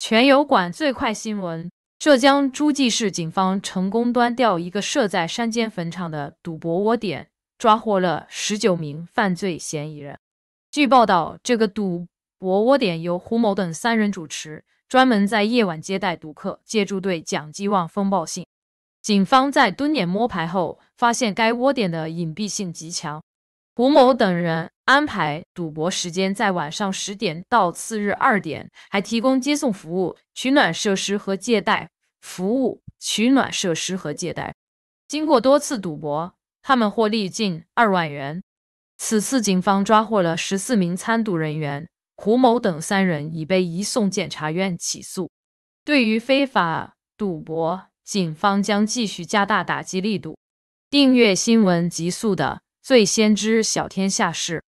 全油管最快新闻：浙江诸暨市警方成功端掉一个设在山间坟场的赌博窝点，抓获了十九名犯罪嫌疑人。据报道，这个赌博窝点由胡某等三人主持，专门在夜晚接待赌客，借助对讲机望风报信。警方在蹲点摸排后，发现该窝点的隐蔽性极强。胡某等人安排赌博时间在晚上十点到次日二点，还提供接送服务、取暖设施和借贷服务、取暖设施和借贷。经过多次赌博，他们获利近二万元。此次警方抓获了十四名参赌人员，胡某等三人已被移送检察院起诉。对于非法赌博，警方将继续加大打击力度。订阅新闻极速的。最先知晓天下事。